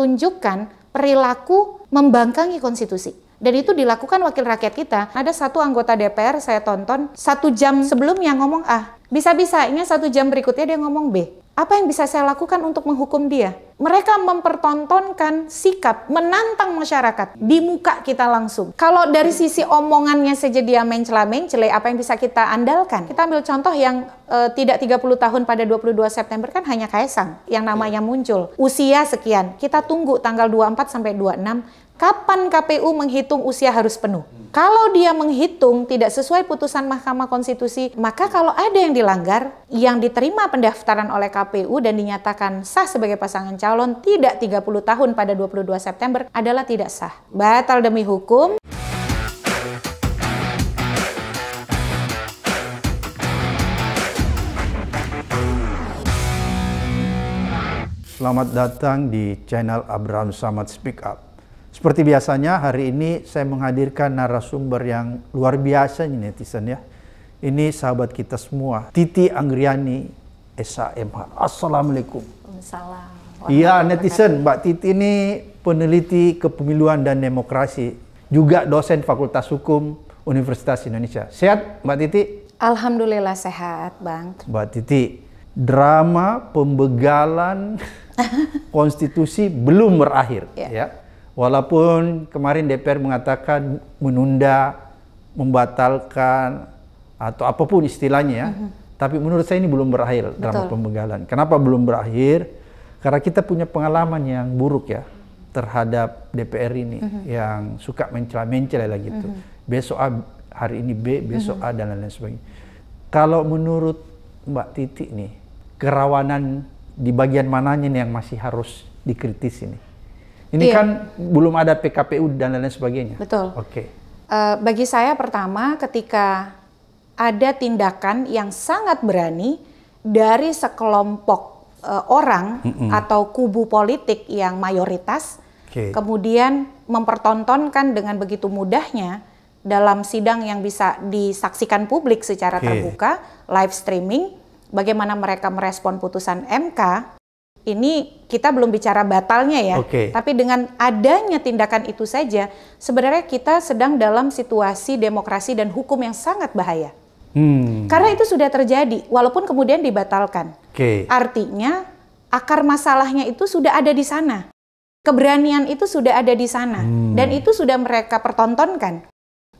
tunjukkan perilaku membangkangi konstitusi. Dan itu dilakukan wakil rakyat kita. Ada satu anggota DPR saya tonton, satu jam sebelumnya ngomong A. Bisa-bisanya satu jam berikutnya dia ngomong B. Apa yang bisa saya lakukan untuk menghukum dia? Mereka mempertontonkan sikap menantang masyarakat di muka kita langsung. Kalau dari sisi omongannya saja dia mencela mencela apa yang bisa kita andalkan? Kita ambil contoh yang e, tidak 30 tahun pada 22 September kan hanya Kaisang yang namanya iya. muncul. Usia sekian, kita tunggu tanggal 24 sampai 26 kapan KPU menghitung usia harus penuh. Kalau dia menghitung tidak sesuai putusan Mahkamah Konstitusi, maka kalau ada yang dilanggar, yang diterima pendaftaran oleh KPU dan dinyatakan sah sebagai pasangan calon tidak 30 tahun pada 22 September adalah tidak sah. Batal demi hukum. Selamat datang di channel Abraham Samad Speak Up seperti biasanya hari ini saya menghadirkan narasumber yang luar biasa ini netizen ya. Ini sahabat kita semua, Titi Anggriani SAMH. Assalamualaikum. Waalaikumsalam. Iya netizen, Mbak Titi ini peneliti kepemiluan dan demokrasi, juga dosen Fakultas Hukum Universitas Indonesia. Sehat Mbak Titi? Alhamdulillah sehat Bang. Mbak Titi, drama pembegalan konstitusi belum berakhir Yeah. ya Walaupun kemarin DPR mengatakan menunda, membatalkan atau apapun istilahnya, mm -hmm. tapi menurut saya ini belum berakhir Betul. drama pembegalan. Kenapa belum berakhir? Karena kita punya pengalaman yang buruk ya terhadap DPR ini mm -hmm. yang suka mencela-mencela lagi gitu. Mm -hmm. Besok A, hari ini B, besok mm -hmm. A dan lain-lain sebagainya. Kalau menurut Mbak Titi nih, kerawanan di bagian mananya nih yang masih harus dikritisi nih? Ini iya. kan belum ada PKPU dan lain-lain sebagainya. Betul. Oke. Okay. Uh, eh, bagi saya pertama ketika ada tindakan yang sangat berani dari sekelompok uh, orang mm -mm. atau kubu politik yang mayoritas, okay. kemudian mempertontonkan dengan begitu mudahnya dalam sidang yang bisa disaksikan publik secara okay. terbuka, live streaming, bagaimana mereka merespon putusan MK ini kita belum bicara batalnya ya, okay. tapi dengan adanya tindakan itu saja, sebenarnya kita sedang dalam situasi demokrasi dan hukum yang sangat bahaya. Hmm. Karena itu sudah terjadi, walaupun kemudian dibatalkan. Okay. Artinya akar masalahnya itu sudah ada di sana, keberanian itu sudah ada di sana, hmm. dan itu sudah mereka pertontonkan.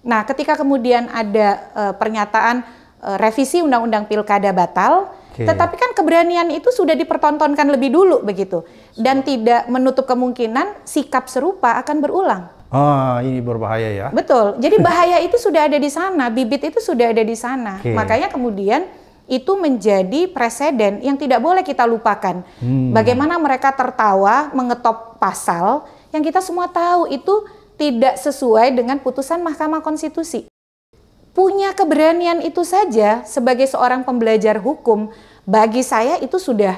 Nah, ketika kemudian ada uh, pernyataan uh, revisi undang-undang pilkada batal Okay. Tetapi kan keberanian itu sudah dipertontonkan lebih dulu begitu dan so. tidak menutup kemungkinan sikap serupa akan berulang. Ah, ini berbahaya ya. Betul. Jadi bahaya itu sudah ada di sana, bibit itu sudah ada di sana. Okay. Makanya kemudian itu menjadi presiden yang tidak boleh kita lupakan. Hmm. Bagaimana mereka tertawa mengetop pasal yang kita semua tahu itu tidak sesuai dengan putusan Mahkamah Konstitusi. Punya keberanian itu saja sebagai seorang pembelajar hukum bagi saya itu sudah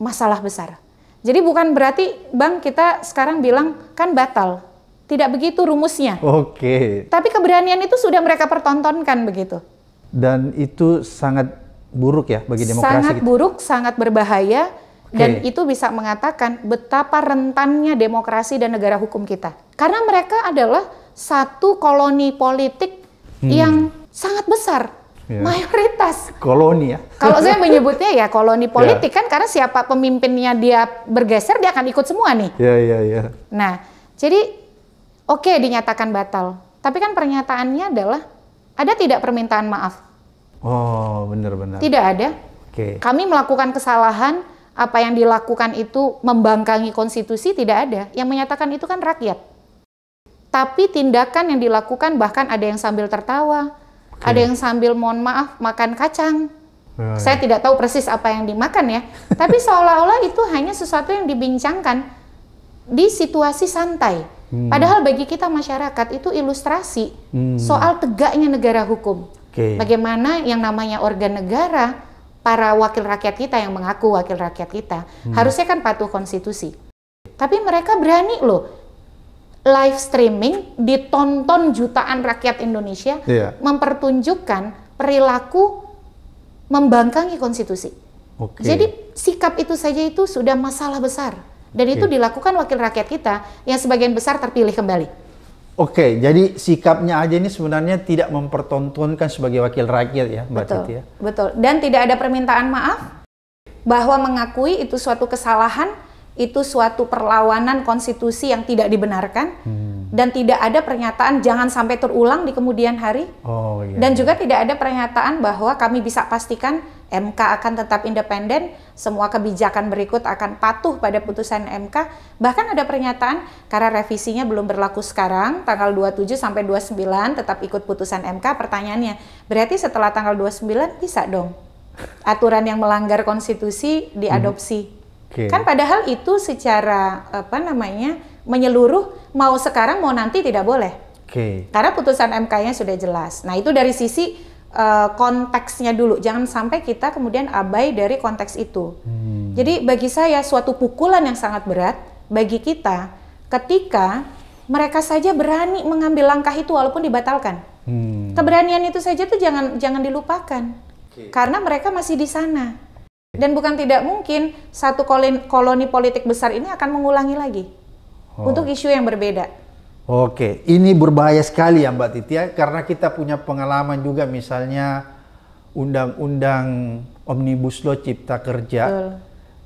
masalah besar. Jadi bukan berarti bang kita sekarang bilang kan batal. Tidak begitu rumusnya. Oke. Tapi keberanian itu sudah mereka pertontonkan begitu. Dan itu sangat buruk ya bagi demokrasi. Sangat buruk, sangat berbahaya okay. dan itu bisa mengatakan betapa rentannya demokrasi dan negara hukum kita. Karena mereka adalah satu koloni politik hmm. yang sangat besar yeah. mayoritas koloni ya. Kalau saya menyebutnya ya koloni iya. politik yeah. kan karena siapa pemimpinnya dia bergeser dia akan ikut semua nih. Iya yeah, iya yeah, iya. Yeah. Nah, jadi oke okay, dinyatakan batal. Tapi kan pernyataannya adalah ada tidak permintaan maaf? Oh, benar-benar. Tidak ada. Oke. Okay. Kami melakukan kesalahan, apa yang dilakukan itu membangkangi konstitusi tidak ada. Yang menyatakan itu kan rakyat. Tapi tindakan yang dilakukan bahkan ada yang sambil tertawa, Okay. Ada yang sambil mohon maaf makan kacang. Oh, Saya iya. tidak tahu persis apa yang dimakan ya, tapi seolah-olah itu hanya sesuatu yang dibincangkan di situasi santai. Hmm. Padahal bagi kita masyarakat itu ilustrasi hmm. soal tegaknya negara hukum. Okay. Bagaimana yang namanya organ negara, para wakil rakyat kita yang mengaku wakil rakyat kita, hmm. harusnya kan patuh konstitusi. Tapi mereka berani loh live streaming ditonton jutaan rakyat Indonesia yeah. mempertunjukkan perilaku membangkangi konstitusi. Okay. Jadi sikap itu saja itu sudah masalah besar dan okay. itu dilakukan wakil rakyat kita yang sebagian besar terpilih kembali. Oke, okay, jadi sikapnya aja ini sebenarnya tidak mempertontonkan sebagai wakil rakyat ya, Mbak betul, Titi ya. Betul. Dan tidak ada permintaan maaf bahwa mengakui itu suatu kesalahan itu suatu perlawanan konstitusi yang tidak dibenarkan hmm. dan tidak ada pernyataan jangan sampai terulang di kemudian hari oh, iya, dan iya. juga tidak ada pernyataan bahwa kami bisa pastikan MK akan tetap independen semua kebijakan berikut akan patuh pada putusan MK bahkan ada pernyataan karena revisinya belum berlaku sekarang tanggal 27 sampai 29 tetap ikut putusan MK pertanyaannya berarti setelah tanggal 29 bisa dong aturan yang melanggar konstitusi diadopsi hmm Okay. Kan padahal itu secara apa namanya menyeluruh mau sekarang mau nanti tidak boleh. Okay. Karena putusan MK-nya sudah jelas. Nah itu dari sisi eh, konteksnya dulu. Jangan sampai kita kemudian abai dari konteks itu. Hmm. Jadi bagi saya suatu pukulan yang sangat berat bagi kita ketika mereka saja berani mengambil langkah itu walaupun dibatalkan. Hmm. Keberanian itu saja tuh jangan jangan dilupakan. Okay. Karena mereka masih di sana dan bukan tidak mungkin satu koloni politik besar ini akan mengulangi lagi oh. untuk isu yang berbeda. Oke, ini berbahaya sekali ya Mbak Titia karena kita punya pengalaman juga misalnya undang-undang Omnibus Law Cipta Kerja Betul.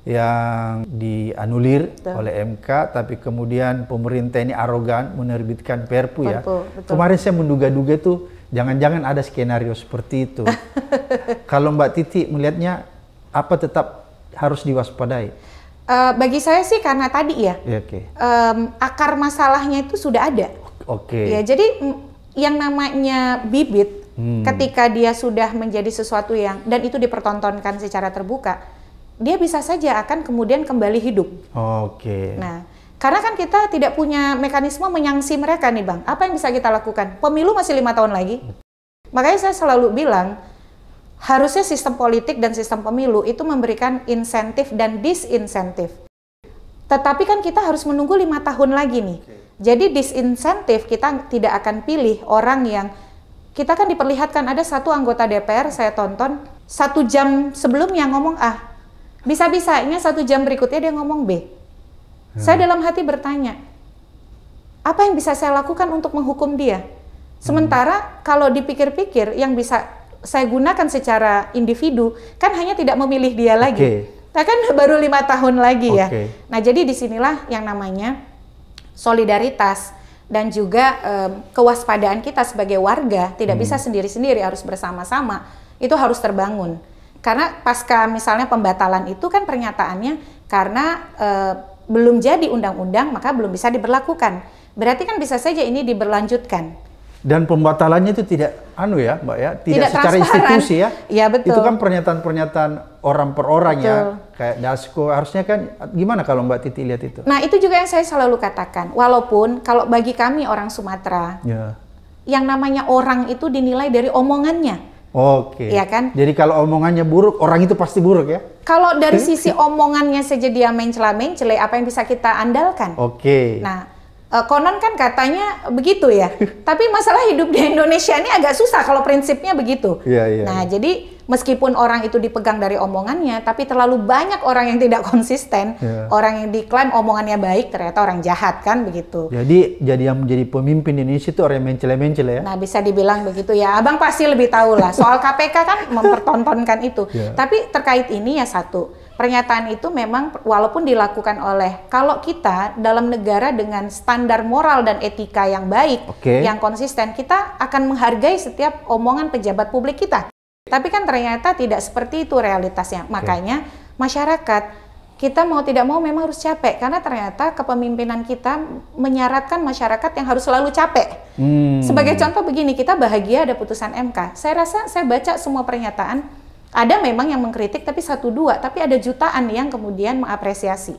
yang dianulir betul. oleh MK tapi kemudian pemerintah ini arogan menerbitkan Perpu, ya. Perpu ya. Betul. Kemarin saya menduga-duga tuh jangan-jangan ada skenario seperti itu. Kalau Mbak Titi melihatnya apa tetap harus diwaspadai? Uh, bagi saya sih karena tadi ya, ya okay. um, akar masalahnya itu sudah ada. Oke. Okay. Ya jadi yang namanya bibit hmm. ketika dia sudah menjadi sesuatu yang dan itu dipertontonkan secara terbuka, dia bisa saja akan kemudian kembali hidup. Oke. Okay. Nah. Karena kan kita tidak punya mekanisme menyangsi mereka nih Bang. Apa yang bisa kita lakukan? Pemilu masih lima tahun lagi. Makanya saya selalu bilang, harusnya sistem politik dan sistem pemilu itu memberikan insentif dan disinsentif. Tetapi kan kita harus menunggu lima tahun lagi nih. Jadi disinsentif kita tidak akan pilih orang yang kita kan diperlihatkan ada satu anggota DPR saya tonton satu jam sebelumnya ngomong ah bisa-bisanya satu jam berikutnya dia ngomong B. Hmm. Saya dalam hati bertanya, apa yang bisa saya lakukan untuk menghukum dia? Sementara hmm. kalau dipikir-pikir yang bisa saya gunakan secara individu kan hanya tidak memilih dia lagi. Okay. Nah, kan baru lima tahun lagi okay. ya. Nah jadi disinilah yang namanya solidaritas dan juga um, kewaspadaan kita sebagai warga tidak hmm. bisa sendiri-sendiri harus bersama-sama itu harus terbangun karena pasca misalnya pembatalan itu kan pernyataannya karena e, belum jadi undang-undang maka belum bisa diberlakukan berarti kan bisa saja ini diberlanjutkan dan pembatalannya itu tidak anu ya mbak ya tidak, tidak secara transparan. institusi ya ya betul itu kan pernyataan-pernyataan orang per orang ya, betul. ya kayak dasko harusnya kan gimana kalau mbak titi lihat itu nah itu juga yang saya selalu katakan walaupun kalau bagi kami orang sumatera ya. yang namanya orang itu dinilai dari omongannya Oke. Iya kan? Jadi kalau omongannya buruk, orang itu pasti buruk ya? Kalau dari sisi omongannya saja dia mencela-mencela, apa yang bisa kita andalkan? Oke. Nah, Uh, konon kan katanya begitu ya. Tapi masalah hidup di Indonesia ini agak susah kalau prinsipnya begitu. Yeah, yeah. Nah, iya. jadi meskipun orang itu dipegang dari omongannya, tapi terlalu banyak orang yang tidak konsisten, yeah. orang yang diklaim omongannya baik ternyata orang jahat kan begitu. Jadi jadi yang menjadi pemimpin di Indonesia itu orang yang mencele-mencele ya. Nah, bisa dibilang begitu ya. Abang pasti lebih tahu lah. Soal KPK kan mempertontonkan itu. Yeah. Tapi terkait ini ya satu pernyataan itu memang walaupun dilakukan oleh kalau kita dalam negara dengan standar moral dan etika yang baik, okay. yang konsisten, kita akan menghargai setiap omongan pejabat publik kita. Tapi kan ternyata tidak seperti itu realitasnya. Makanya masyarakat kita mau tidak mau memang harus capek karena ternyata kepemimpinan kita menyaratkan masyarakat yang harus selalu capek. Hmm. Sebagai contoh begini, kita bahagia ada putusan MK. Saya rasa saya baca semua pernyataan ada memang yang mengkritik tapi satu dua, tapi ada jutaan yang kemudian mengapresiasi.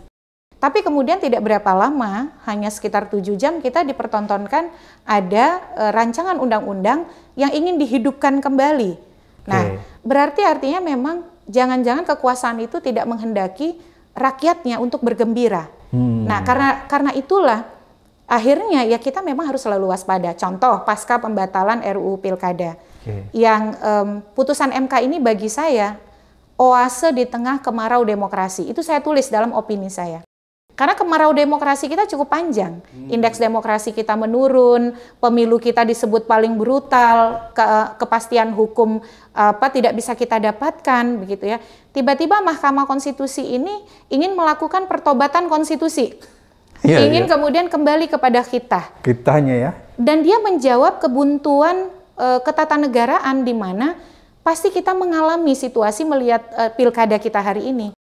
Tapi kemudian tidak berapa lama, hanya sekitar tujuh jam kita dipertontonkan ada e, rancangan undang-undang yang ingin dihidupkan kembali. Okay. Nah, berarti artinya memang jangan-jangan kekuasaan itu tidak menghendaki rakyatnya untuk bergembira. Hmm. Nah, karena karena itulah akhirnya ya kita memang harus selalu waspada. Contoh pasca pembatalan RUU Pilkada Okay. Yang um, putusan MK ini bagi saya oase di tengah kemarau demokrasi. Itu saya tulis dalam opini saya. Karena kemarau demokrasi kita cukup panjang. Hmm. Indeks demokrasi kita menurun, pemilu kita disebut paling brutal, ke, kepastian hukum apa tidak bisa kita dapatkan begitu ya. Tiba-tiba Mahkamah Konstitusi ini ingin melakukan pertobatan konstitusi. Ya, ingin ya. kemudian kembali kepada kita. Kitanya ya. Dan dia menjawab kebuntuan Eh, ketatanegaraan di mana pasti kita mengalami situasi melihat e, pilkada kita hari ini.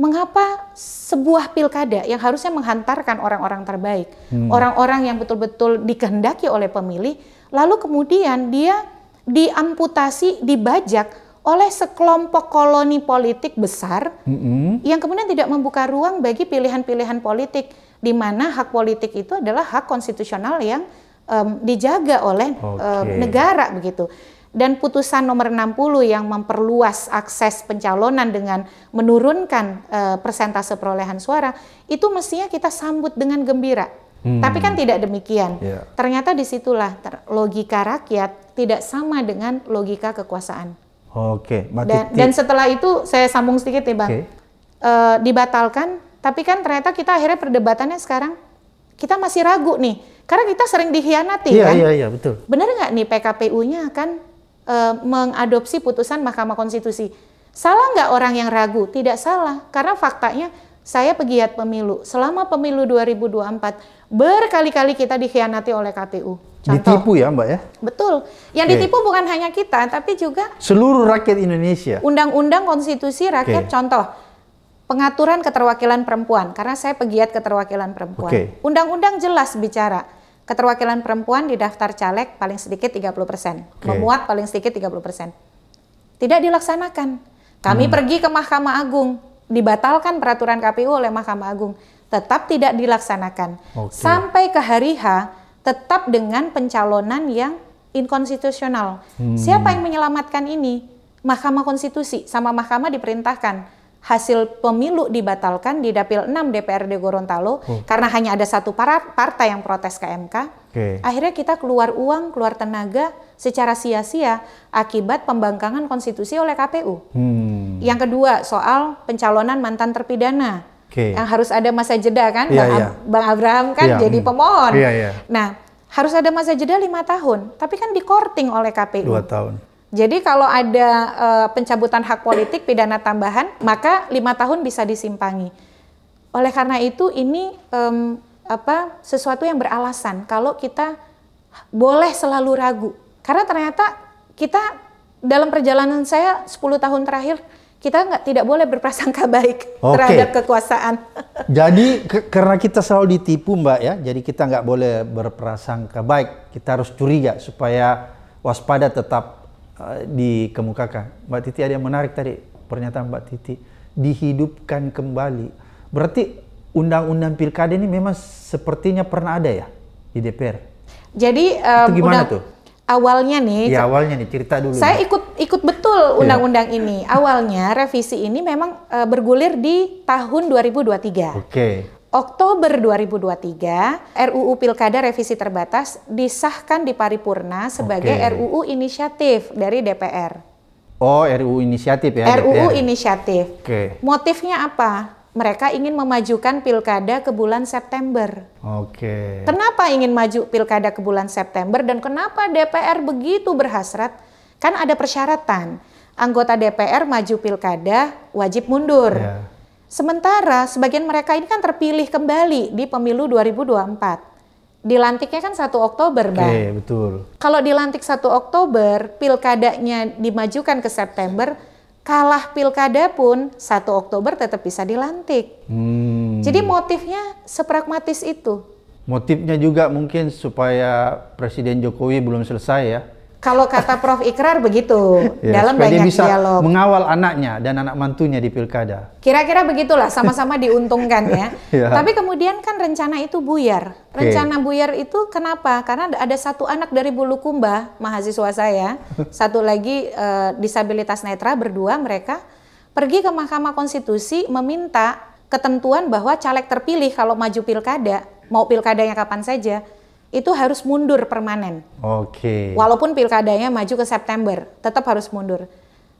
Mengapa sebuah pilkada yang harusnya menghantarkan orang-orang terbaik, hmm. orang-orang hmm. yang betul-betul dikehendaki oleh pemilih, lalu kemudian dia diamputasi, dibajak oleh sekelompok koloni politik besar mm-hmm. yang kemudian tidak membuka ruang bagi pilihan-pilihan politik di mana hak politik itu adalah hak konstitusional yang um, dijaga oleh okay. um, negara begitu. Dan putusan nomor 60 yang memperluas akses pencalonan dengan menurunkan uh, persentase perolehan suara itu mestinya kita sambut dengan gembira. Hmm. Tapi kan tidak demikian. Yeah. Ternyata disitulah ter logika rakyat tidak sama dengan logika kekuasaan. Oke. Okay. Dan, dan setelah itu saya sambung sedikit nih bang, okay. uh, eh, dibatalkan. Tapi kan ternyata kita akhirnya perdebatannya sekarang kita masih ragu nih karena kita sering dikhianati iya, kan iya iya betul benar nggak nih PKPU-nya akan e, mengadopsi putusan Mahkamah Konstitusi salah nggak orang yang ragu tidak salah karena faktanya saya pegiat pemilu selama pemilu 2024 berkali-kali kita dikhianati oleh KPU Contoh. ditipu ya mbak ya betul yang okay. ditipu bukan hanya kita tapi juga seluruh rakyat Indonesia undang-undang konstitusi rakyat okay. contoh pengaturan keterwakilan perempuan karena saya pegiat keterwakilan perempuan. Undang-undang okay. jelas bicara keterwakilan perempuan di daftar caleg paling sedikit 30%, okay. memuat paling sedikit 30%. Tidak dilaksanakan. Kami hmm. pergi ke Mahkamah Agung, dibatalkan peraturan KPU oleh Mahkamah Agung, tetap tidak dilaksanakan. Okay. Sampai ke hari H tetap dengan pencalonan yang inkonstitusional. Hmm. Siapa yang menyelamatkan ini? Mahkamah Konstitusi sama Mahkamah diperintahkan hasil pemilu dibatalkan di dapil 6 DPRD Gorontalo hmm. karena hanya ada satu partai yang protes ke MK. Okay. Akhirnya kita keluar uang, keluar tenaga secara sia-sia akibat pembangkangan konstitusi oleh KPU. Hmm. Yang kedua soal pencalonan mantan terpidana okay. yang harus ada masa jeda kan, yeah, Bang, yeah. Bang Abraham kan yeah, jadi hmm. pemohon. Yeah, yeah. Nah harus ada masa jeda lima tahun, tapi kan dikorting oleh KPU. Dua tahun. Jadi kalau ada e, pencabutan hak politik pidana tambahan, maka lima tahun bisa disimpangi. Oleh karena itu ini e, apa sesuatu yang beralasan kalau kita boleh selalu ragu. Karena ternyata kita dalam perjalanan saya 10 tahun terakhir kita nggak tidak boleh berprasangka baik okay. terhadap kekuasaan. Jadi ke karena kita selalu ditipu mbak ya, jadi kita nggak boleh berprasangka baik. Kita harus curiga supaya waspada tetap Ah, di dikemukakan. Mbak Titi ada yang menarik tadi pernyataan Mbak Titi dihidupkan kembali. Berarti undang-undang pilkada ini memang sepertinya pernah ada ya di DPR. Jadi um, itu gimana tuh? Awalnya nih. Ya awalnya nih cerita dulu. Saya mbak. ikut ikut betul iya. undang-undang yeah. ini. Awalnya revisi ini memang uh, bergulir di tahun 2023. Oke. Okay. Oktober 2023, RUU Pilkada Revisi Terbatas disahkan di paripurna sebagai okay. RUU inisiatif dari DPR. Oh, RUU inisiatif ya? RUU DPR. inisiatif. Motifnya apa? Mereka ingin memajukan pilkada ke bulan September. Oke. Kenapa ingin maju pilkada ke bulan September dan kenapa DPR begitu berhasrat? Kan ada persyaratan. Anggota DPR maju pilkada wajib mundur. Yeah Sementara sebagian mereka ini kan terpilih kembali di pemilu 2024. Dilantiknya kan 1 Oktober, Bang. Oke, betul. Kalau dilantik 1 Oktober, pilkadanya dimajukan ke September, kalah pilkada pun 1 Oktober tetap bisa dilantik. Hmm. Jadi motifnya sepragmatis itu. Motifnya juga mungkin supaya Presiden Jokowi belum selesai ya kalau kata Prof Ikrar begitu ya, dalam banyak dia bisa dialog. mengawal anaknya dan anak mantunya di pilkada. Kira-kira begitulah, sama-sama diuntungkan ya. ya. Tapi kemudian kan rencana itu buyar. Rencana okay. buyar itu kenapa? Karena ada satu anak dari Bulukumba, mahasiswa saya, satu lagi eh, disabilitas netra, berdua mereka pergi ke Mahkamah Konstitusi meminta ketentuan bahwa caleg terpilih kalau maju pilkada, mau pilkadanya kapan saja, itu harus mundur permanen. Oke. Okay. Walaupun pilkadanya maju ke September, tetap harus mundur.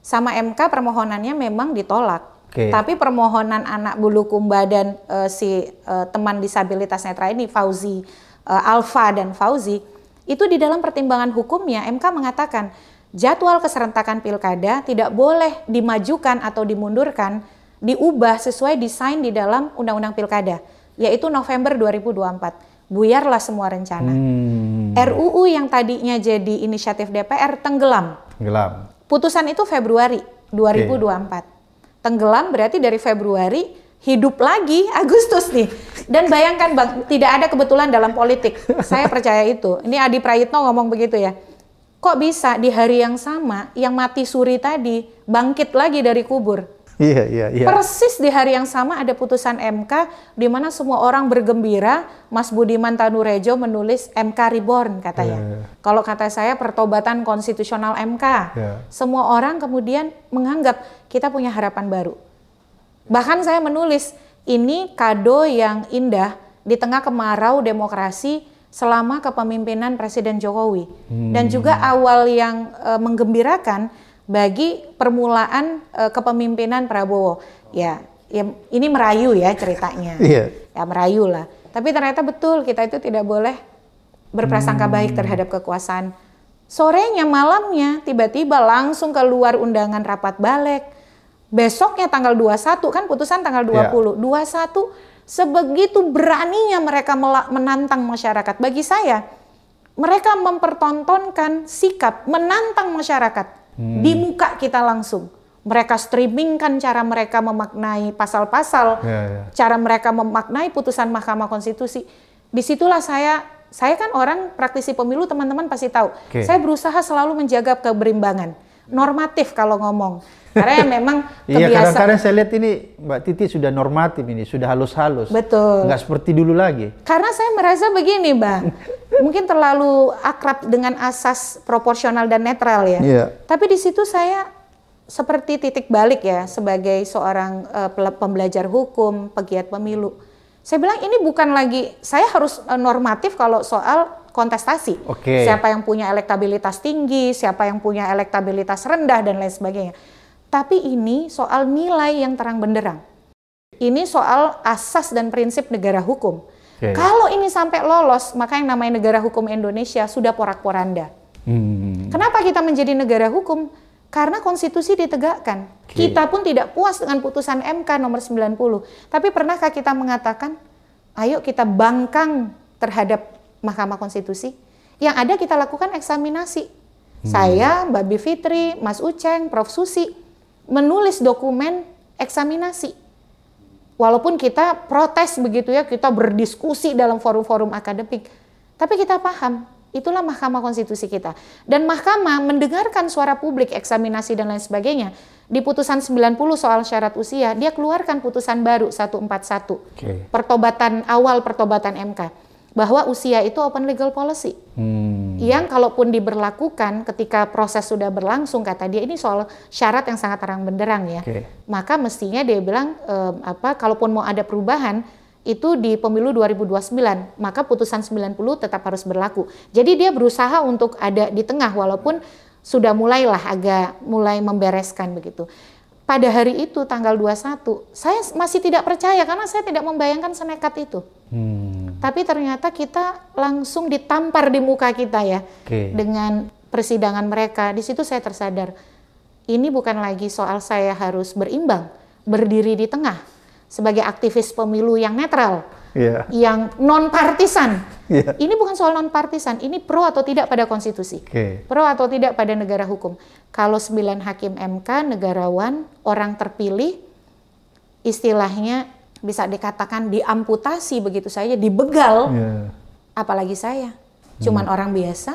Sama MK permohonannya memang ditolak. Okay. Tapi permohonan anak bulu kumba dan uh, si uh, teman disabilitas netra ini Fauzi uh, eh, Alfa dan Fauzi itu di dalam pertimbangan hukumnya MK mengatakan jadwal keserentakan pilkada tidak boleh dimajukan atau dimundurkan diubah sesuai desain di dalam Undang-Undang Pilkada yaitu November 2024 buyarlah semua rencana. Hmm. RUU yang tadinya jadi inisiatif DPR tenggelam. Tenggelam. Putusan itu Februari 2024. Okay. Tenggelam berarti dari Februari hidup lagi Agustus nih. Dan bayangkan Bang, tidak ada kebetulan dalam politik. Saya percaya itu. Ini Adi Prayitno ngomong begitu ya. Kok bisa di hari yang sama yang mati suri tadi bangkit lagi dari kubur? Iya, iya, iya. Persis di hari yang sama ada putusan MK di mana semua orang bergembira, Mas Budiman Tanurejo menulis MK Reborn katanya. Yeah, yeah. Kalau kata saya pertobatan konstitusional MK. Yeah. Semua orang kemudian menganggap kita punya harapan baru. Bahkan saya menulis ini kado yang indah di tengah kemarau demokrasi selama kepemimpinan Presiden Jokowi. Hmm. Dan juga awal yang e, menggembirakan bagi permulaan uh, kepemimpinan Prabowo. Ya, ya ini merayu ya ceritanya. yeah. Ya merayu lah. Tapi ternyata betul kita itu tidak boleh berprasangka hmm. baik terhadap kekuasaan. Sorenya malamnya tiba-tiba langsung keluar undangan rapat balik. Besoknya tanggal 21 kan putusan tanggal 20. Yeah. 21 sebegitu beraninya mereka menantang masyarakat. Bagi saya mereka mempertontonkan sikap menantang masyarakat hmm. di muka kita langsung. Mereka streaming kan cara mereka memaknai pasal-pasal, yeah, yeah. cara mereka memaknai putusan Mahkamah Konstitusi. Disitulah saya, saya kan orang praktisi pemilu, teman-teman pasti tahu. Okay. Saya berusaha selalu menjaga keberimbangan, normatif kalau ngomong. Karena ya memang kebiasaan. Iya, kadang-kadang saya lihat ini Mbak Titi sudah normatif ini, sudah halus-halus. Betul. Nggak seperti dulu lagi. Karena saya merasa begini, Bang. mungkin terlalu akrab dengan asas proporsional dan netral ya. Iya. Tapi di situ saya seperti titik balik ya sebagai seorang uh, pembelajar hukum, pegiat pemilu. Saya bilang ini bukan lagi saya harus uh, normatif kalau soal kontestasi. Okay. Siapa yang punya elektabilitas tinggi, siapa yang punya elektabilitas rendah dan lain sebagainya tapi ini soal nilai yang terang benderang. Ini soal asas dan prinsip negara hukum. Okay. Kalau ini sampai lolos, maka yang namanya negara hukum Indonesia sudah porak-poranda. Hmm. Kenapa kita menjadi negara hukum? Karena konstitusi ditegakkan. Okay. Kita pun tidak puas dengan putusan MK nomor 90. Tapi pernahkah kita mengatakan, ayo kita bangkang terhadap Mahkamah Konstitusi? Yang ada kita lakukan eksaminasi. Hmm. Saya, Mbak Bivitri, Mas Uceng, Prof. Susi, menulis dokumen eksaminasi. Walaupun kita protes begitu ya, kita berdiskusi dalam forum-forum akademik, tapi kita paham Itulah Mahkamah Konstitusi kita. Dan Mahkamah mendengarkan suara publik, eksaminasi dan lain sebagainya. Di putusan 90 soal syarat usia, dia keluarkan putusan baru 141. Okay. Pertobatan awal pertobatan MK bahwa usia itu open legal policy hmm. yang kalaupun diberlakukan ketika proses sudah berlangsung kata dia ini soal syarat yang sangat terang benderang ya okay. maka mestinya dia bilang eh, apa kalaupun mau ada perubahan itu di pemilu 2029 maka putusan 90 tetap harus berlaku jadi dia berusaha untuk ada di tengah walaupun sudah mulailah agak mulai membereskan begitu pada hari itu tanggal 21 saya masih tidak percaya karena saya tidak membayangkan senekat itu. Hmm tapi ternyata kita langsung ditampar di muka kita ya okay. dengan persidangan mereka. Di situ saya tersadar ini bukan lagi soal saya harus berimbang, berdiri di tengah sebagai aktivis pemilu yang netral, yeah. yang non partisan. Yeah. Ini bukan soal non partisan, ini pro atau tidak pada konstitusi, okay. pro atau tidak pada negara hukum. Kalau sembilan hakim MK negarawan, orang terpilih, istilahnya bisa dikatakan diamputasi begitu saja, dibegal. Yeah. Apalagi saya, cuman yeah. orang biasa,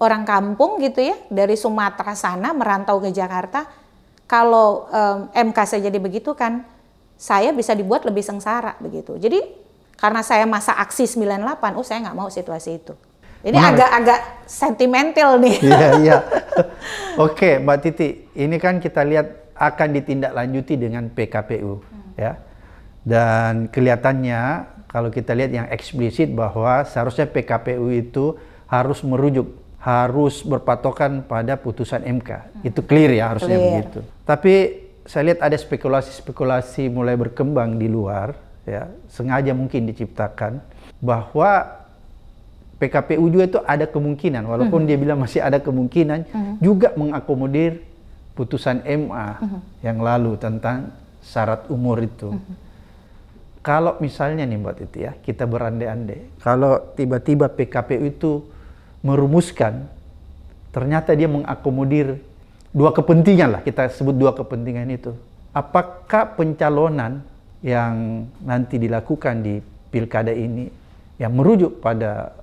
orang kampung gitu ya, dari Sumatera sana merantau ke Jakarta. Kalau um, eh, MK saya jadi begitu kan, saya bisa dibuat lebih sengsara begitu. Jadi karena saya masa aksi 98, oh saya nggak mau situasi itu. Ini agak-agak sentimental nih. Iya, iya. Oke, Mbak Titi, ini kan kita lihat akan ditindaklanjuti dengan PKPU, hmm. ya dan kelihatannya kalau kita lihat yang eksplisit bahwa seharusnya PKPU itu harus merujuk, harus berpatokan pada putusan MK. Hmm. Itu clear ya harusnya clear. begitu. Tapi saya lihat ada spekulasi-spekulasi mulai berkembang di luar ya, sengaja mungkin diciptakan bahwa PKPU juga itu ada kemungkinan walaupun mm -hmm. dia bilang masih ada kemungkinan mm -hmm. juga mengakomodir putusan MA mm -hmm. yang lalu tentang syarat umur itu. Mm -hmm kalau misalnya nih Mbak Titi ya, kita berandai-andai, kalau tiba-tiba PKPU itu merumuskan, ternyata dia mengakomodir dua kepentingan lah, kita sebut dua kepentingan itu. Apakah pencalonan yang nanti dilakukan di pilkada ini yang merujuk pada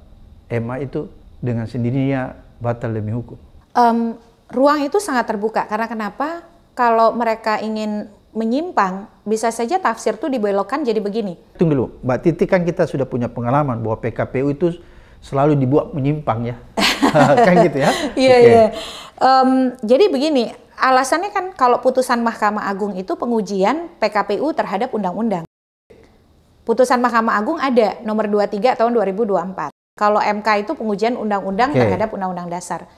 EMA itu dengan sendirinya batal demi hukum? Um, ruang itu sangat terbuka, karena kenapa? Kalau mereka ingin menyimpang, bisa saja tafsir itu dibelokkan jadi begini. Tunggu dulu, Mbak Titi kan kita sudah punya pengalaman bahwa PKPU itu selalu dibuat menyimpang ya, kan gitu ya? Iya, iya. jadi begini, alasannya kan kalau putusan Mahkamah Agung itu pengujian PKPU terhadap undang-undang. Putusan Mahkamah Agung ada nomor 23 tahun 2024. Kalau MK itu pengujian undang-undang okay. terhadap undang-undang dasar.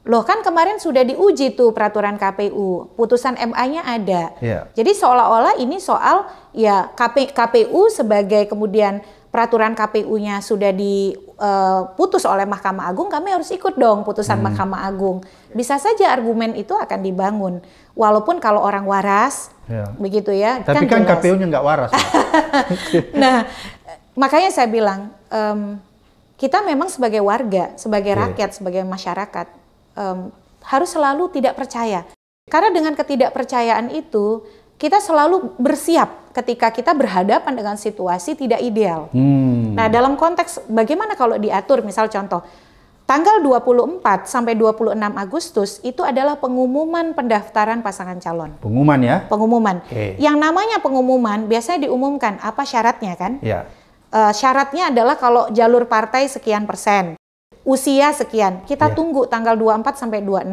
Loh kan kemarin sudah diuji tuh peraturan KPU, putusan MA-nya ada. Yeah. Jadi seolah-olah ini soal ya KP, KPU sebagai kemudian peraturan KPU-nya sudah diputus eh, oleh Mahkamah Agung, kami harus ikut dong putusan hmm. Mahkamah Agung. Bisa saja argumen itu akan dibangun, walaupun kalau orang waras, yeah. begitu ya. Tapi kan, kan KPU-nya nggak waras. nah, makanya saya bilang. Um, kita memang sebagai warga, sebagai iya. rakyat, yeah. sebagai masyarakat um, harus selalu tidak percaya. Karena dengan ketidakpercayaan itu, kita selalu bersiap ketika kita berhadapan dengan situasi tidak ideal. Hmm. Nah, dalam konteks bagaimana kalau diatur, misal contoh, tanggal 24 sampai 26 Agustus itu adalah pengumuman pendaftaran pasangan calon. Pengumuman ya? Pengumuman. Okay. Yang namanya pengumuman biasanya diumumkan apa syaratnya kan? Yeah. Ya. Uh, syaratnya adalah kalau jalur partai sekian persen usia sekian. Kita yeah. tunggu tanggal 24 sampai 26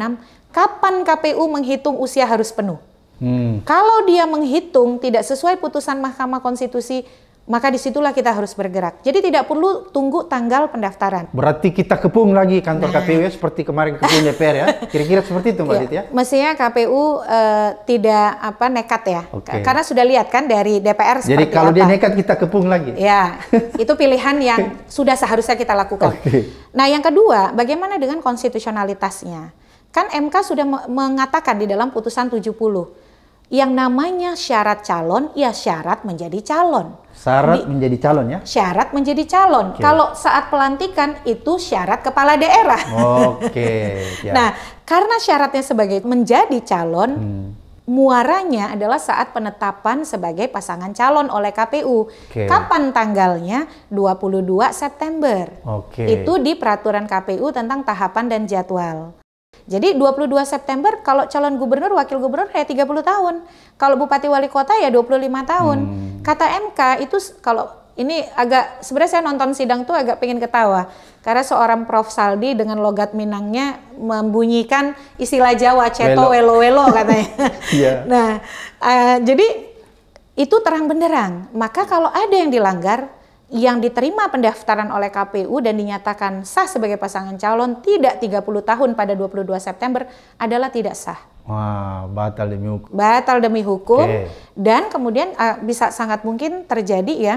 kapan KPU menghitung usia harus penuh. Hmm. Kalau dia menghitung tidak sesuai putusan Mahkamah Konstitusi maka disitulah kita harus bergerak. Jadi tidak perlu tunggu tanggal pendaftaran. Berarti kita kepung lagi kantor nah. KPU ya, seperti kemarin kepung DPR ya. Kira-kira seperti itu Mbak ya, Dit ya? Mestinya KPU uh, eh, tidak apa nekat ya. Okay. Karena sudah lihat kan dari DPR Jadi kalau apa. dia nekat kita kepung lagi. Ya, itu pilihan yang sudah seharusnya kita lakukan. Okay. Nah yang kedua, bagaimana dengan konstitusionalitasnya? Kan MK sudah mengatakan di dalam putusan 70, yang namanya syarat calon, ya syarat menjadi calon Syarat di, menjadi calon ya? Syarat menjadi calon. Okay. Kalau saat pelantikan itu syarat kepala daerah. Oke. Okay. Yeah. nah, karena syaratnya sebagai menjadi calon, hmm. muaranya adalah saat penetapan sebagai pasangan calon oleh KPU. Okay. Kapan tanggalnya? 22 September. Oke. Okay. Itu di peraturan KPU tentang tahapan dan jadwal. Jadi 22 September kalau calon gubernur, wakil gubernur ya 30 tahun. Kalau bupati wali kota ya 25 tahun. Hmm. Kata MK itu kalau ini agak sebenarnya saya nonton sidang tuh agak pengen ketawa karena seorang Prof Saldi dengan logat Minangnya membunyikan istilah Jawa ceto welo welo, katanya. yeah. Nah, uh, jadi itu terang benderang. Maka kalau ada yang dilanggar yang diterima pendaftaran oleh KPU dan dinyatakan sah sebagai pasangan calon tidak 30 tahun pada 22 September adalah tidak sah. Wah, batal demi hukum. Batal demi hukum okay. dan kemudian uh, bisa sangat mungkin terjadi ya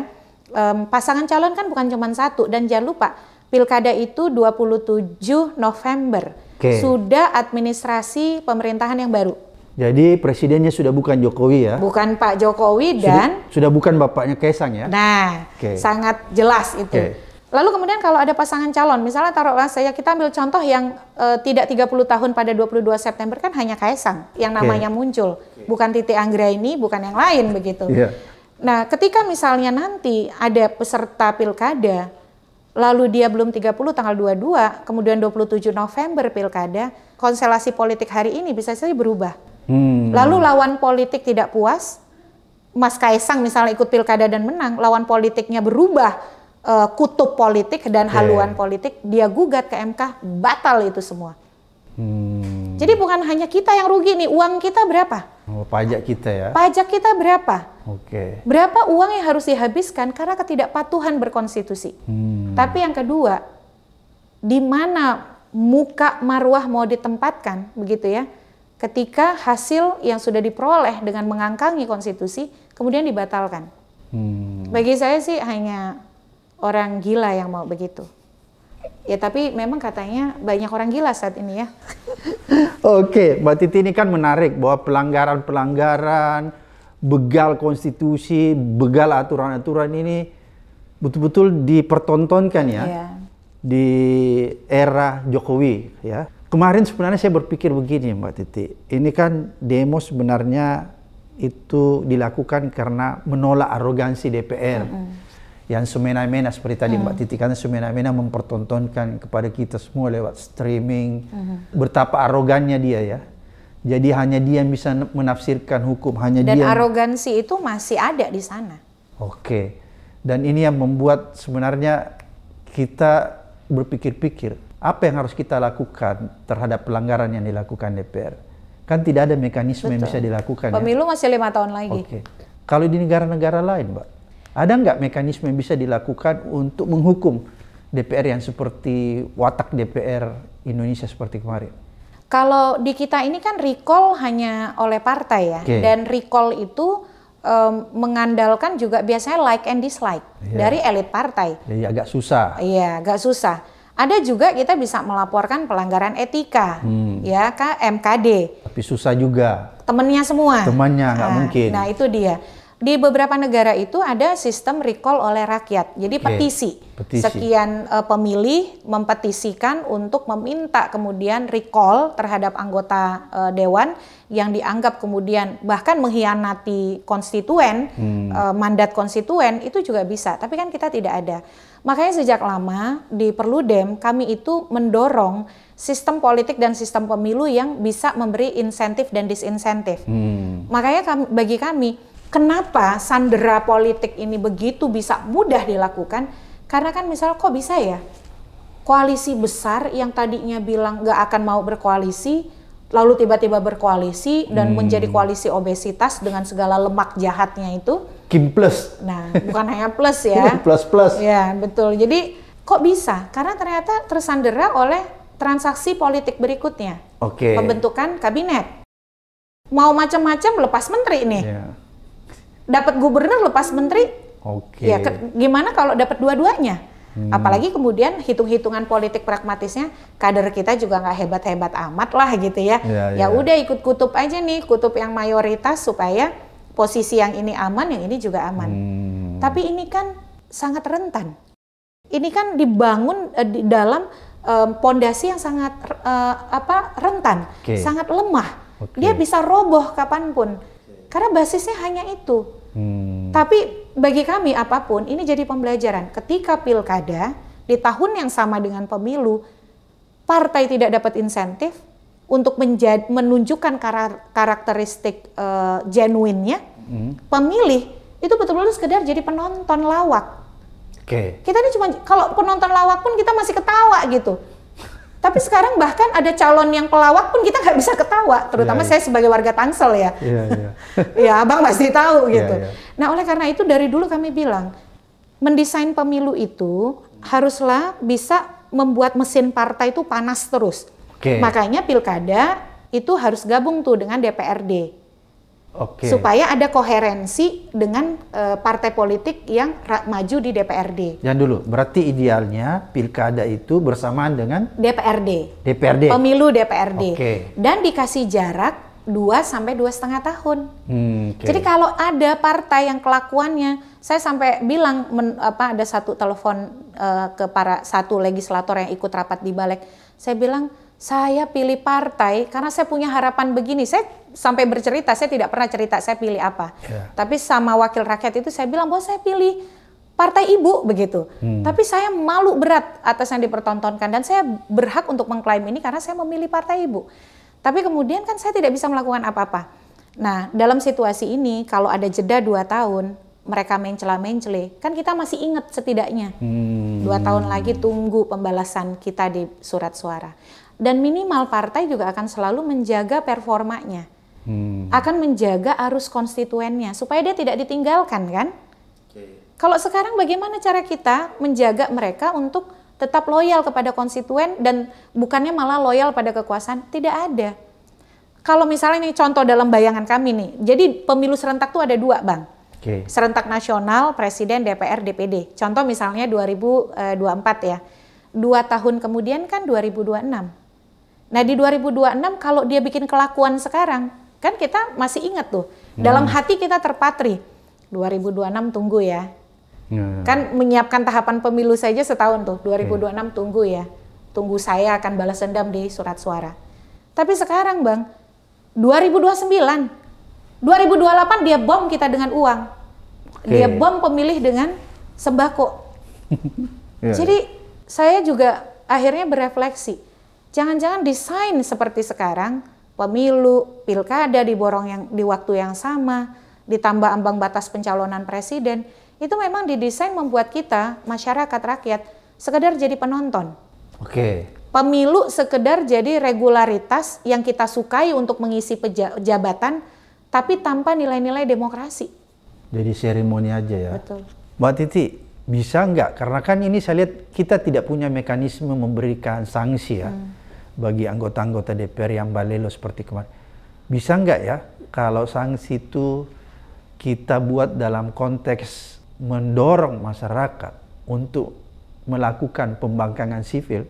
um, pasangan calon kan bukan cuma satu dan jangan lupa pilkada itu 27 November. Okay. Sudah administrasi pemerintahan yang baru. Jadi presidennya sudah bukan Jokowi ya? Bukan Pak Jokowi dan sudah, sudah bukan bapaknya Kaisang ya? Nah, okay. sangat jelas itu. Okay. Lalu kemudian kalau ada pasangan calon, misalnya taruhlah saya kita ambil contoh yang e, tidak 30 tahun pada 22 September kan hanya Kaisang yang namanya okay. muncul, bukan Titi Anggra ini, bukan yang lain begitu. Yeah. Nah, ketika misalnya nanti ada peserta pilkada, lalu dia belum 30 tanggal 22, kemudian 27 November pilkada, konstelasi politik hari ini bisa saja berubah. Hmm. Lalu lawan politik tidak puas, Mas Kaisang misalnya ikut pilkada dan menang, lawan politiknya berubah uh, kutub politik dan okay. haluan politik, dia gugat ke MK, batal itu semua. Hmm. Jadi bukan hanya kita yang rugi nih, uang kita berapa? Oh, pajak kita ya. Pajak kita berapa? Oke. Okay. Berapa uang yang harus dihabiskan karena ketidakpatuhan berkonstitusi? Hmm. Tapi yang kedua, di mana muka marwah mau ditempatkan, begitu ya? ketika hasil yang sudah diperoleh dengan mengangkangi konstitusi kemudian dibatalkan. Hmm. Bagi saya sih hanya orang gila yang mau begitu. Ya tapi memang katanya banyak orang gila saat ini ya. Oke, Mbak Titi ini kan menarik bahwa pelanggaran-pelanggaran, begal konstitusi, begal aturan-aturan ini betul-betul dipertontonkan ya. Yeah. Di era Jokowi ya Kemarin sebenarnya saya berpikir begini Mbak Titi, ini kan demo sebenarnya itu dilakukan karena menolak arogansi DPR. Mm -hmm yang semena-mena seperti tadi hmm. Mbak mm. Titi karena semena-mena mempertontonkan kepada kita semua lewat streaming hmm. betapa arogannya dia ya. Jadi hanya dia yang bisa menafsirkan hukum hanya Dan dia. Dan arogansi itu masih ada di sana. Oke. Dan ini yang membuat sebenarnya kita berpikir-pikir apa yang harus kita lakukan terhadap pelanggaran yang dilakukan DPR? Kan tidak ada mekanisme Betul. yang bisa dilakukan. Ya. Pemilu ya? masih lima tahun lagi. Oke. Kalau di negara-negara lain, Mbak, ada nggak mekanisme yang bisa dilakukan untuk menghukum DPR yang seperti watak DPR Indonesia seperti kemarin? Kalau di kita ini kan recall hanya oleh partai ya, okay. dan recall itu um, mengandalkan juga biasanya like and dislike yeah. dari elit partai. Iya, agak susah. Iya, agak susah. Ada juga kita bisa melaporkan pelanggaran etika, hmm. ya ke MKD. Tapi susah juga. Temennya semua. Temannya nggak nah, mungkin. Nah itu dia. Di beberapa negara itu ada sistem recall oleh rakyat. Jadi okay. petisi. petisi. Sekian uh, pemilih mempetisikan untuk meminta kemudian recall terhadap anggota uh, dewan yang dianggap kemudian bahkan mengkhianati konstituen, hmm. uh, mandat konstituen itu juga bisa. Tapi kan kita tidak ada. Makanya sejak lama di Perludem kami itu mendorong sistem politik dan sistem pemilu yang bisa memberi insentif dan disinsentif. Hmm. Makanya kami, bagi kami, kenapa sandera politik ini begitu bisa mudah dilakukan? Karena kan misal kok bisa ya koalisi besar yang tadinya bilang gak akan mau berkoalisi, lalu tiba-tiba berkoalisi dan hmm. menjadi koalisi obesitas dengan segala lemak jahatnya itu. Kim plus. Nah, bukan hanya plus ya. plus plus. Ya, betul. Jadi kok bisa? Karena ternyata tersandera oleh transaksi politik berikutnya. Oke. Okay. Pembentukan kabinet. Mau macam-macam lepas menteri nih. Yeah. Dapat gubernur lepas menteri. Oke. Okay. Ya, gimana kalau dapat dua-duanya? Hmm. Apalagi kemudian hitung-hitungan politik pragmatisnya kader kita juga nggak hebat-hebat amat lah gitu ya. Iya, ya, ya. udah ikut kutub aja nih, kutub yang mayoritas supaya posisi yang ini aman, yang ini juga aman. Hmm. Tapi ini kan sangat rentan. Ini kan dibangun eh, di dalam eh, pondasi eh, yang sangat eh, apa rentan, okay. sangat lemah. Okay. Dia bisa roboh kapanpun karena basisnya hanya itu Hmm. Tapi bagi kami apapun ini jadi pembelajaran. Ketika pilkada di tahun yang sama dengan pemilu, partai tidak dapat insentif untuk menunjukkan karakteristik uh, genuinnya, hmm. pemilih itu betul-betul sekedar jadi penonton lawak. Okay. Kita ini cuma kalau penonton lawak pun kita masih ketawa gitu. Tapi sekarang bahkan ada calon yang pelawak pun kita nggak bisa ketawa, terutama yeah, yeah. saya sebagai warga Tangsel ya. Iya, yeah, yeah. abang pasti tahu iya, gitu. yeah. Nah oleh karena itu dari dulu kami bilang mendesain pemilu itu haruslah bisa membuat mesin partai itu panas terus. Okay. Makanya pilkada itu harus gabung tuh dengan DPRD. Okay. Supaya ada koherensi dengan uh, partai politik yang maju di DPRD. Yang dulu, berarti idealnya pilkada itu bersamaan dengan DPRD. DPRD. Pemilu DPRD. Okay. Dan dikasih jarak 2 sampai dua setengah tahun. Hmm, okay. Jadi kalau ada partai yang kelakuannya, saya sampai bilang men, apa ada satu telepon uh, ke para satu legislator yang ikut rapat di balik, saya bilang saya pilih partai karena saya punya harapan begini. Saya sampai bercerita, saya tidak pernah cerita saya pilih apa. Yeah. Tapi sama wakil rakyat itu saya bilang bahwa saya pilih partai ibu begitu. Hmm. Tapi saya malu berat atas yang dipertontonkan dan saya berhak untuk mengklaim ini karena saya memilih partai ibu. Tapi kemudian kan saya tidak bisa melakukan apa-apa. Nah, dalam situasi ini kalau ada jeda dua tahun, mereka mencela-mencele, kan kita masih ingat setidaknya hmm. dua tahun lagi tunggu pembalasan kita di surat suara. Dan minimal partai juga akan selalu menjaga performanya, hmm. akan menjaga arus konstituennya supaya dia tidak ditinggalkan kan. Okay. Kalau sekarang bagaimana cara kita menjaga mereka untuk tetap loyal kepada konstituen dan bukannya malah loyal pada kekuasaan? Tidak ada. Kalau misalnya ini contoh dalam bayangan kami nih, jadi pemilu serentak tuh ada dua bang Okay. Serentak nasional presiden, DPR, DPD. Contoh misalnya 2024 ya. Dua tahun kemudian kan 2026. Nah di 2026 kalau dia bikin kelakuan sekarang, kan kita masih ingat tuh. Hmm. Dalam hati kita terpatri. 2026 tunggu ya. Hmm. Kan menyiapkan tahapan pemilu saja setahun tuh. 2026 iya. okay. tunggu ya. Tunggu saya akan balas dendam di surat suara. Tapi sekarang Bang, 2029 2028 dia bom kita dengan uang. Okay. Dia bom pemilih dengan sembako. yeah. Jadi iya. saya juga akhirnya berefleksi. Jangan-jangan desain seperti sekarang, pemilu, pilkada diborong yang di waktu yang sama, ditambah ambang batas pencalonan presiden, itu memang didesain membuat kita, masyarakat, rakyat, sekedar jadi penonton. Oke. Okay. Pemilu sekedar jadi regularitas yang kita sukai untuk mengisi jabatan, tapi tanpa nilai-nilai demokrasi. Jadi seremoni aja ya. Betul. Mbak Titi, bisa nggak? Karena kan ini saya lihat kita tidak punya mekanisme memberikan sanksi ya hmm. bagi anggota-anggota DPR yang balelo seperti kemarin. Bisa nggak ya kalau sanksi itu kita buat dalam konteks mendorong masyarakat untuk melakukan pembangkangan sivil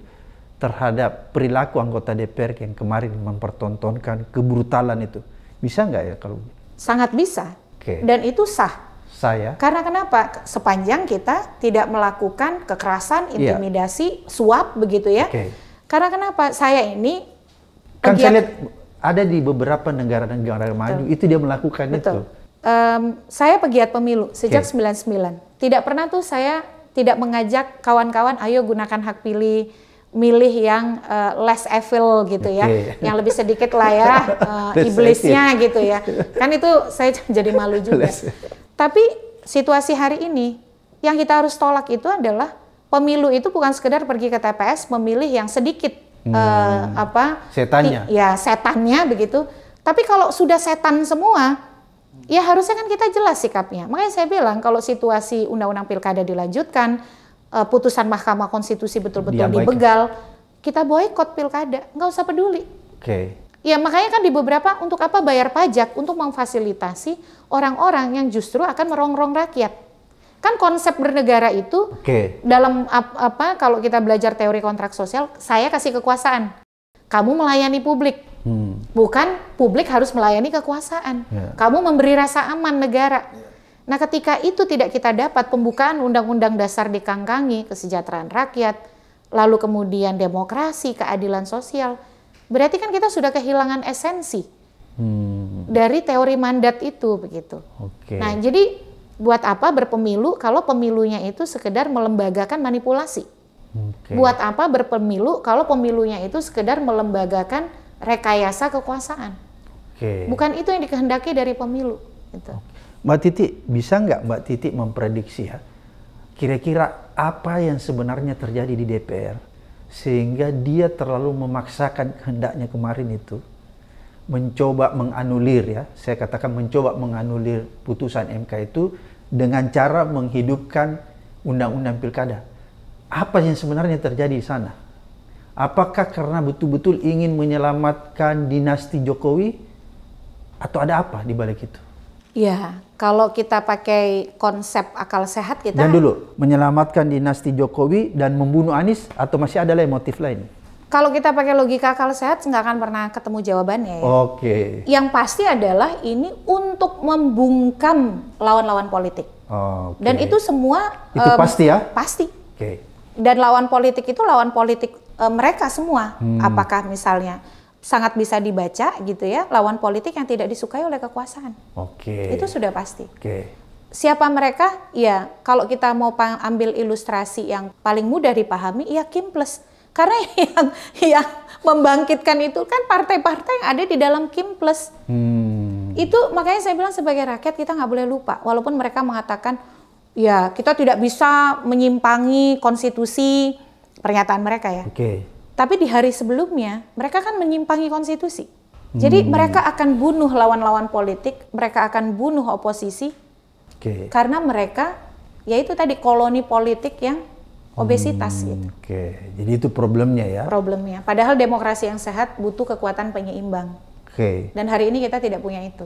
terhadap perilaku anggota DPR yang kemarin mempertontonkan kebrutalan itu bisa nggak ya kalau? Sangat bisa. Okay. Dan itu sah. Saya. Karena kenapa? Sepanjang kita tidak melakukan kekerasan, iya. intimidasi, yeah. suap begitu ya. Okay. Karena kenapa? Saya ini kan saya lihat ada di beberapa negara-negara maju itu dia melakukan Betul. itu. Um, saya pegiat pemilu sejak okay. 99. Tidak pernah tuh saya tidak mengajak kawan-kawan ayo gunakan hak pilih milih yang uh, less evil gitu ya, yang lebih sedikit lah ya uh, iblisnya gitu ya. Kan itu saya jadi malu juga. Tapi situasi hari ini yang kita harus tolak itu adalah pemilu itu bukan sekedar pergi ke TPS memilih yang sedikit hmm, uh, apa setannya. Ya, setannya begitu. Tapi kalau sudah setan semua, ya harusnya kan kita jelas sikapnya. Makanya saya bilang kalau situasi undang-undang pilkada dilanjutkan uh, putusan Mahkamah Konstitusi betul-betul dibegal, kita boykot pilkada, nggak usah peduli. Oke. Okay. Ya makanya kan di beberapa untuk apa bayar pajak untuk memfasilitasi orang-orang yang justru akan merongrong rakyat. Kan konsep bernegara itu okay. dalam apa kalau kita belajar teori kontrak sosial, saya kasih kekuasaan. Kamu melayani publik. Hmm. Bukan publik harus melayani kekuasaan. Yeah. Kamu memberi rasa aman negara. Yeah Nah, ketika itu tidak kita dapat pembukaan undang-undang dasar dikangkangi, kesejahteraan rakyat, lalu kemudian demokrasi, keadilan sosial, berarti kan kita sudah kehilangan esensi hmm. dari teori mandat itu begitu. Okay. Nah, jadi buat apa berpemilu kalau pemilunya itu sekedar melembagakan manipulasi? Okay. Buat apa berpemilu kalau pemilunya itu sekedar melembagakan rekayasa kekuasaan? Okay. Bukan itu yang dikehendaki dari pemilu. Gitu. Okay. Mbak Titi, bisa nggak Mbak Titi memprediksi ya, kira-kira apa yang sebenarnya terjadi di DPR sehingga dia terlalu memaksakan kehendaknya kemarin itu mencoba menganulir ya, saya katakan mencoba menganulir putusan MK itu dengan cara menghidupkan undang-undang pilkada. Apa yang sebenarnya terjadi di sana? Apakah karena betul-betul ingin menyelamatkan dinasti Jokowi atau ada apa di balik itu? Ya, kalau kita pakai konsep akal sehat kita. Dan dulu menyelamatkan dinasti Jokowi dan membunuh Anies atau masih ada lain motif lain? Kalau kita pakai logika akal sehat nggak akan pernah ketemu jawabannya. Ya. Oke. Okay. Yang pasti adalah ini untuk membungkam lawan-lawan politik. Oh, okay. Dan itu semua itu um, pasti ya? Pasti. Oke. Okay. Dan lawan politik itu lawan politik um, mereka semua. Hmm. Apakah misalnya sangat bisa dibaca gitu ya lawan politik yang tidak disukai oleh kekuasaan. Oke. Okay. Itu sudah pasti. Oke. Okay. Siapa mereka? Ya, kalau kita mau ambil ilustrasi yang paling mudah dipahami, ya Kim Plus. Karena yang yang membangkitkan itu kan partai-partai yang ada di dalam Kim Plus. Hmm. Itu makanya saya bilang sebagai rakyat kita nggak boleh lupa, walaupun mereka mengatakan ya kita tidak bisa menyimpangi konstitusi pernyataan mereka ya. Oke. Okay tapi di hari sebelumnya mereka kan menyimpangi konstitusi. Jadi hmm. mereka akan bunuh lawan-lawan politik, mereka akan bunuh oposisi. Okay. Karena mereka yaitu tadi koloni politik yang obesitas hmm, gitu. Oke. Okay. Jadi itu problemnya ya. Problemnya. Padahal demokrasi yang sehat butuh kekuatan penyeimbang. Oke. Okay. Dan hari ini kita tidak punya itu.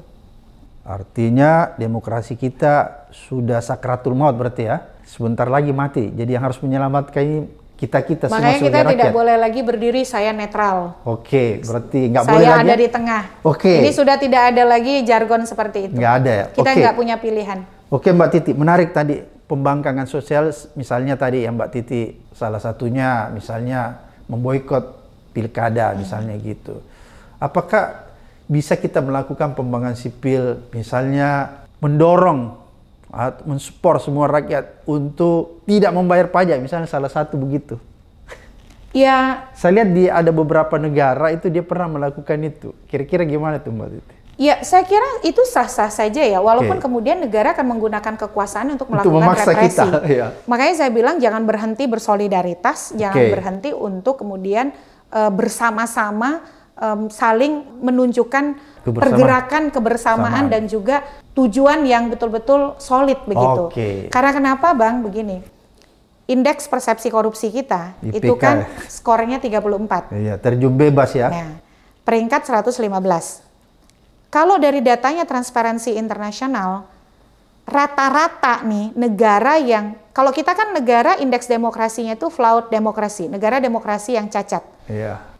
Artinya demokrasi kita sudah sakratul maut berarti ya. Sebentar lagi mati. Jadi yang harus menyelamatkan ini kita kita Makanya kita rakyat. tidak boleh lagi berdiri saya netral. Oke, berarti nggak boleh lagi. Saya ada di tengah. Oke. Ini sudah tidak ada lagi jargon seperti itu. Nggak ada ya. Kita nggak punya pilihan. Oke Mbak Titi, menarik tadi pembangkangan sosial misalnya tadi yang Mbak Titi salah satunya misalnya memboikot pilkada hmm. misalnya gitu. Apakah bisa kita melakukan pembangunan sipil misalnya mendorong mensupport semua rakyat untuk tidak membayar pajak misalnya salah satu begitu. Ya. Saya lihat di ada beberapa negara itu dia pernah melakukan itu. Kira-kira gimana tuh Mbak Titi? Ya, saya kira itu sah-sah saja ya. Walaupun okay. kemudian negara akan menggunakan kekuasaan untuk melakukan untuk represi. Kita, ya. Makanya saya bilang jangan berhenti bersolidaritas, jangan berhenti untuk kemudian uh, bersama-sama um, saling menunjukkan kebersamaan. pergerakan kebersamaan Samaan. dan juga tujuan yang betul-betul solid begitu. Okay. Karena kenapa Bang begini? Indeks persepsi korupsi kita IPK. itu kan ya. skornya 34. Iya, terjun bebas ya. Nah, peringkat 115. Kalau dari datanya Transparansi Internasional rata-rata nih negara yang kalau kita kan negara indeks demokrasinya itu flawed demokrasi, negara demokrasi yang cacat. Iya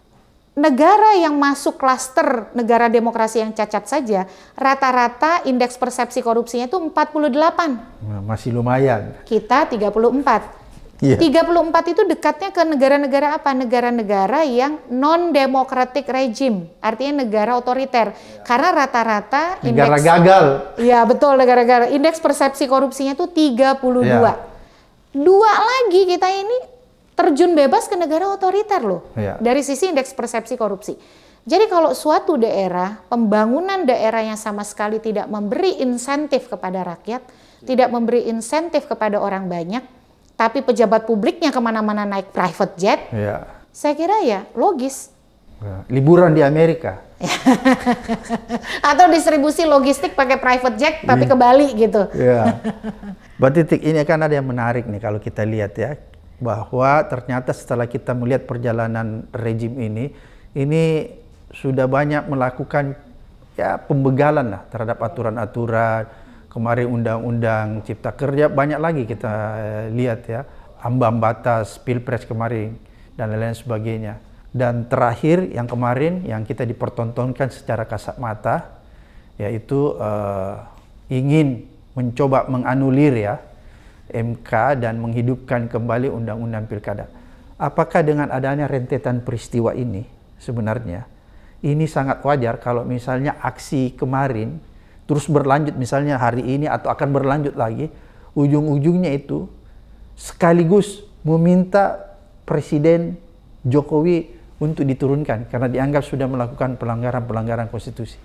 negara yang masuk klaster negara demokrasi yang cacat saja, rata-rata indeks persepsi korupsinya itu 48. delapan nah, masih lumayan. Kita 34. Yeah. 34 itu dekatnya ke negara-negara apa? Negara-negara yang non demokratik regime, artinya negara otoriter. Yeah. Karena rata-rata negara gagal. Iya, betul negara-negara. Indeks persepsi korupsinya itu 32. Yeah. Iya. Dua lagi kita ini terjun bebas ke negara otoriter loh ya. dari sisi indeks persepsi korupsi. Jadi kalau suatu daerah, pembangunan daerah yang sama sekali tidak memberi insentif kepada rakyat, tidak memberi insentif kepada orang banyak, tapi pejabat publiknya kemana-mana naik private jet, ya. saya kira ya logis. Iya. Liburan di Amerika. Atau distribusi logistik pakai private jet tapi iya. ke Bali gitu. Ya. Buat Titik, ini kan ada yang menarik nih kalau kita lihat ya bahwa ternyata setelah kita melihat perjalanan rejim ini, ini sudah banyak melakukan ya pembegalan lah terhadap aturan-aturan kemarin undang-undang cipta kerja banyak lagi kita eh, lihat ya ambang batas pilpres kemarin dan lain-lain sebagainya dan terakhir yang kemarin yang kita dipertontonkan secara kasat mata yaitu uh, ingin mencoba menganulir ya MK dan menghidupkan kembali undang-undang pilkada. Apakah dengan adanya rentetan peristiwa ini sebenarnya ini sangat wajar kalau misalnya aksi kemarin terus berlanjut misalnya hari ini atau akan berlanjut lagi ujung-ujungnya itu sekaligus meminta Presiden Jokowi untuk diturunkan karena dianggap sudah melakukan pelanggaran-pelanggaran konstitusi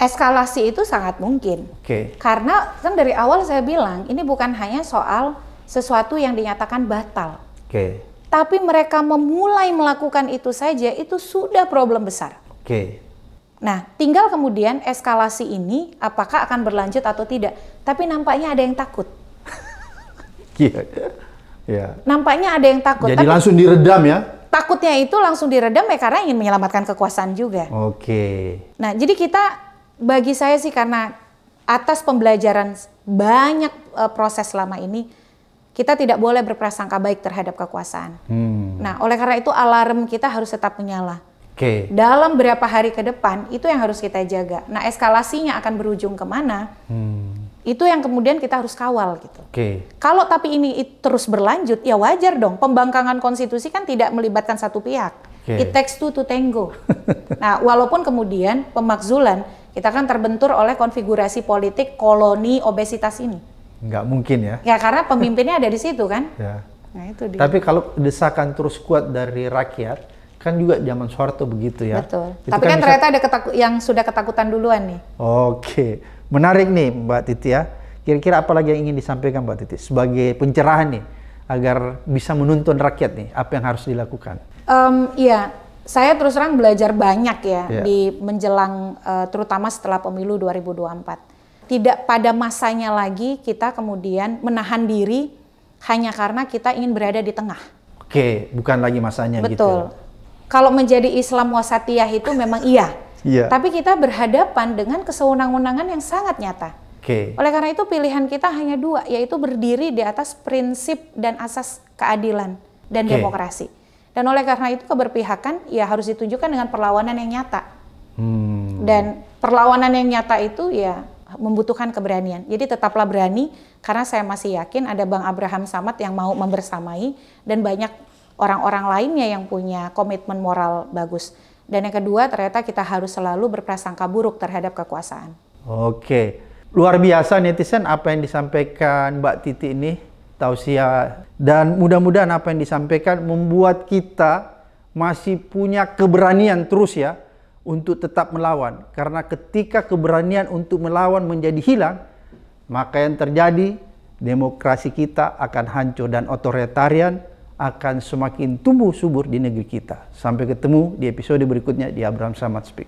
eskalasi itu sangat mungkin. Okay. Karena kan dari awal saya bilang ini bukan hanya soal sesuatu yang dinyatakan batal. Okay. Tapi mereka memulai melakukan itu saja itu sudah problem besar. Okay. Nah, tinggal kemudian eskalasi ini apakah akan berlanjut atau tidak. Tapi nampaknya ada yang takut. Iya. yeah. Nampaknya ada yang takut. Jadi tapi, langsung diredam ya takutnya itu langsung diredam ya karena ingin menyelamatkan kekuasaan juga. Oke. Okay. Nah, jadi kita bagi saya sih karena atas pembelajaran banyak uh, proses selama ini kita tidak boleh berprasangka baik terhadap kekuasaan. Hmm. Nah, oleh karena itu alarm kita harus tetap menyala. Okay. Dalam berapa hari ke depan itu yang harus kita jaga. Nah, eskalasinya akan berujung kemana? Hmm. Itu yang kemudian kita harus kawal gitu. Okay. Kalau tapi ini terus berlanjut, ya wajar dong. Pembangkangan konstitusi kan tidak melibatkan satu pihak. Okay. It takes two to tango. nah, walaupun kemudian pemakzulan kita kan terbentur oleh konfigurasi politik koloni obesitas ini. Nggak mungkin ya. Ya karena pemimpinnya ada di situ kan. Ya. Nah itu dia. Tapi kalau desakan terus kuat dari rakyat, kan juga zaman Soeharto begitu ya. Betul. Itu Tapi kan, kan ternyata ada ketaku yang sudah ketakutan duluan nih. Oke, menarik nih Mbak Titi ya. Kira-kira apa lagi yang ingin disampaikan Mbak Titi sebagai pencerahan nih agar bisa menuntun rakyat nih apa yang harus dilakukan? Um, saya terus terang belajar banyak ya yeah. di menjelang uh, terutama setelah pemilu 2024. Tidak pada masanya lagi kita kemudian menahan diri hanya karena kita ingin berada di tengah. Oke, bukan lagi masanya Betul. gitu. Betul kalau menjadi Islam wasatiyah itu memang iya. Iya. Tapi kita berhadapan dengan kesewenang-wenangan yang sangat nyata. Oke. Oleh karena itu pilihan kita hanya dua, yaitu berdiri di atas prinsip dan asas keadilan dan okay. demokrasi. Dan oleh karena itu keberpihakan ya harus ditunjukkan dengan perlawanan yang nyata. Hmm. Dan perlawanan yang nyata itu ya membutuhkan keberanian. Jadi tetaplah berani karena saya masih yakin ada Bang Abraham Samad yang mau membersamai dan banyak orang-orang lainnya yang punya komitmen moral bagus. Dan yang kedua ternyata kita harus selalu berprasangka buruk terhadap kekuasaan. Oke, luar biasa netizen apa yang disampaikan Mbak Titi ini tausiah ya. dan mudah-mudahan apa yang disampaikan membuat kita masih punya keberanian terus ya untuk tetap melawan karena ketika keberanian untuk melawan menjadi hilang maka yang terjadi demokrasi kita akan hancur dan otoritarian akan semakin tumbuh subur di negeri kita. Sampai ketemu di episode berikutnya di Abraham Samad Speak